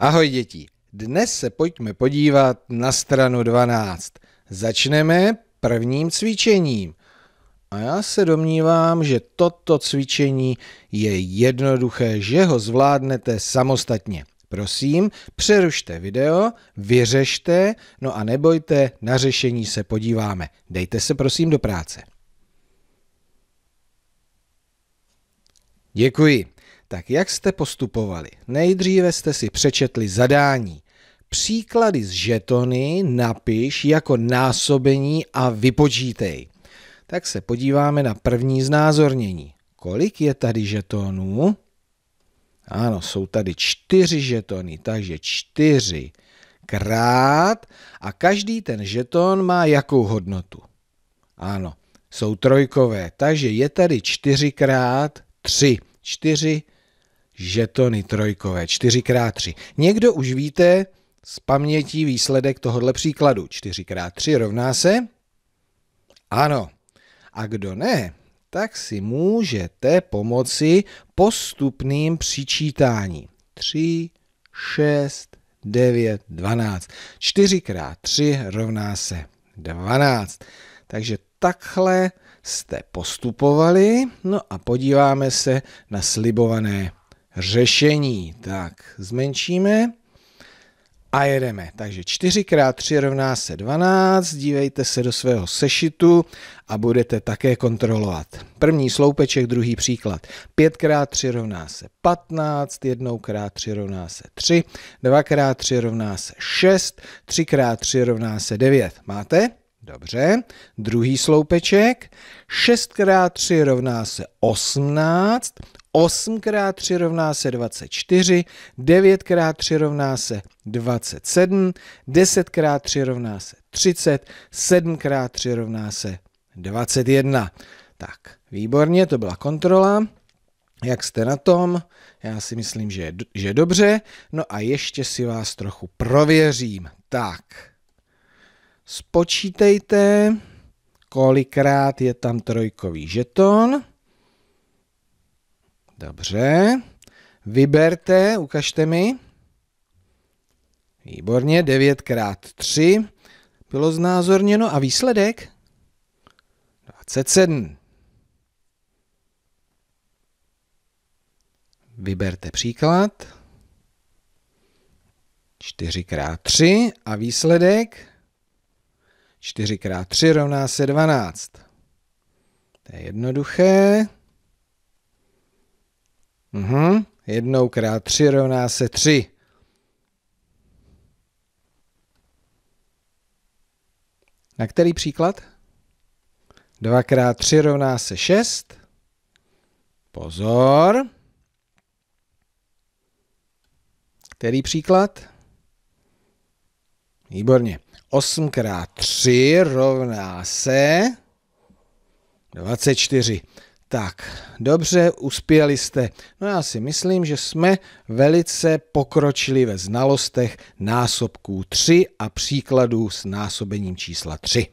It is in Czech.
Ahoj děti, dnes se pojďme podívat na stranu 12. Začneme prvním cvičením. A já se domnívám, že toto cvičení je jednoduché, že ho zvládnete samostatně. Prosím, přerušte video, vyřešte, no a nebojte, na řešení se podíváme. Dejte se prosím do práce. Děkuji tak jak jste postupovali? Nejdříve jste si přečetli zadání. Příklady z žetony napiš jako násobení a vypočítej. Tak se podíváme na první znázornění. Kolik je tady žetonů? Ano, jsou tady čtyři žetony, takže čtyři krát a každý ten žeton má jakou hodnotu? Ano, jsou trojkové, takže je tady čtyřikrát tři. Čtyři žetony trojkové, 4x3. Někdo už víte z pamětí výsledek tohohle příkladu. 4x3 rovná se? Ano. A kdo ne, tak si můžete pomoci postupným přičítáním. 3, 6, 9, 12. 4 x 3 rovná se 12. Takže takhle jste postupovali. No a podíváme se na slibované řešení. Tak, zmenšíme a jedeme. Takže 4 x 3 rovná se 12, dívejte se do svého sešitu a budete také kontrolovat. První sloupeček, druhý příklad. 5 x 3 rovná se 15, 1 x 3 rovná se 3, 2 x 3 rovná se 6, 3 x 3 rovná se 9. Máte? Dobře, druhý sloupeček. 6 x 3 rovná se 18, 8 x 3 rovná se 24, 9 x 3 rovná se 27, 10 x 3 rovná se 30, 7 x 3 rovná se 21. Tak, výborně, to byla kontrola. Jak jste na tom? Já si myslím, že, že dobře. No a ještě si vás trochu prověřím. Tak spočítejte, kolikrát je tam trojkový žeton. Dobře. Vyberte, ukažte mi. Výborně, 9 x 3 bylo znázorněno. A výsledek? 27. Vyberte příklad. 4 x 3 a výsledek 4 x 3 rovná se 12. To je jednoduché. Uhum. 1 krát 3 rovná se 3. Na který příklad? 2 krát 3 rovná se 6. Pozor. Který příklad? Výborně. 8 x 3 rovná se 24. Tak, dobře, uspěli jste. No já si myslím, že jsme velice pokročili ve znalostech násobků 3 a příkladů s násobením čísla 3.